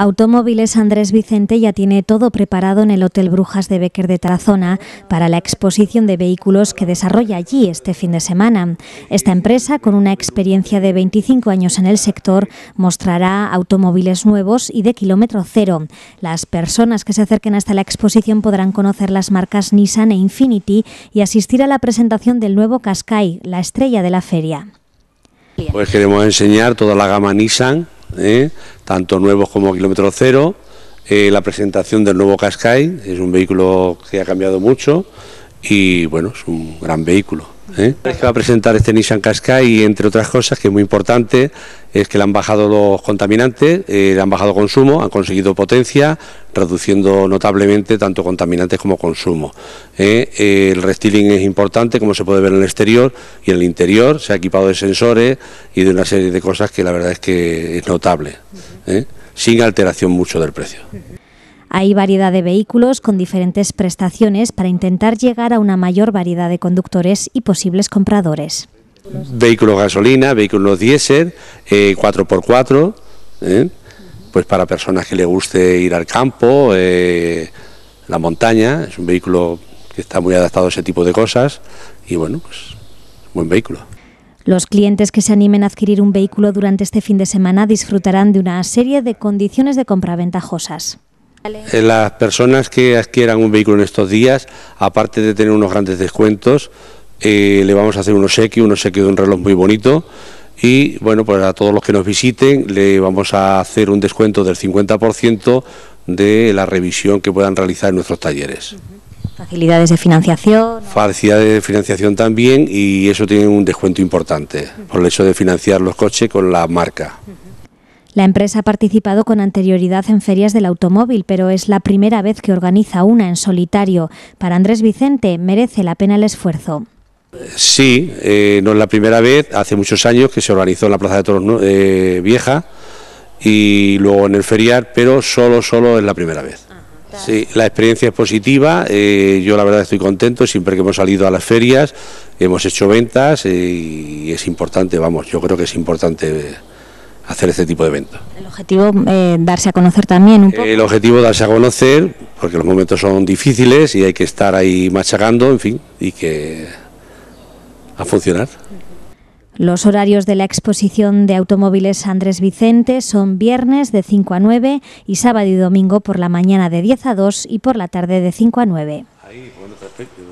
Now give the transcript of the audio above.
Automóviles Andrés Vicente ya tiene todo preparado en el Hotel Brujas de Becker de Tarazona para la exposición de vehículos que desarrolla allí este fin de semana. Esta empresa, con una experiencia de 25 años en el sector, mostrará automóviles nuevos y de kilómetro cero. Las personas que se acerquen hasta la exposición podrán conocer las marcas Nissan e Infinity y asistir a la presentación del nuevo Qashqai, la estrella de la feria. Pues queremos enseñar toda la gama Nissan ¿eh? tanto nuevos como kilómetro cero. Eh, la presentación del nuevo Cascai, es un vehículo que ha cambiado mucho y bueno, es un gran vehículo. ¿Eh? Es que va a presentar este Nissan Qashqai y entre otras cosas que es muy importante es que le han bajado los contaminantes, eh, le han bajado consumo, han conseguido potencia, reduciendo notablemente tanto contaminantes como consumo. ¿Eh? el restyling es importante, como se puede ver en el exterior y en el interior, se ha equipado de sensores y de una serie de cosas que la verdad es que es notable, sin alteración mucho del precio. Hay variedad de vehículos con diferentes prestaciones para intentar llegar a una mayor variedad de conductores y posibles compradores. Vehículos gasolina, vehículos diésel, 4x4, eh, eh, pues para personas que les guste ir al campo, eh, la montaña, es un vehículo que está muy adaptado a ese tipo de cosas y bueno, pues buen vehículo. Los clientes que se animen a adquirir un vehículo durante este fin de semana disfrutarán de una serie de condiciones de compra ventajosas. Eh, las personas que adquieran un vehículo en estos días, aparte de tener unos grandes descuentos, eh, le vamos a hacer unos obsequio, unos obsequio de un reloj muy bonito. Y bueno, pues a todos los que nos visiten le vamos a hacer un descuento del 50% de la revisión que puedan realizar en nuestros talleres. Facilidades de financiación. Facilidades de financiación también y eso tiene un descuento importante por el hecho de financiar los coches con la marca. La empresa ha participado con anterioridad en ferias del automóvil, pero es la primera vez que organiza una en solitario. Para Andrés Vicente merece la pena el esfuerzo. Sí, eh, no es la primera vez, hace muchos años que se organizó en la Plaza de Toros eh, Vieja y luego en el feriar, pero solo, solo es la primera vez. Sí, la experiencia es positiva, eh, yo la verdad estoy contento, siempre que hemos salido a las ferias hemos hecho ventas y es importante, vamos, yo creo que es importante hacer este tipo de eventos. El objetivo eh, darse a conocer también un poco. El objetivo darse a conocer, porque los momentos son difíciles y hay que estar ahí machacando, en fin, y que a funcionar. Los horarios de la exposición de automóviles Andrés Vicente son viernes de 5 a 9 y sábado y domingo por la mañana de 10 a 2 y por la tarde de 5 a 9. Ahí,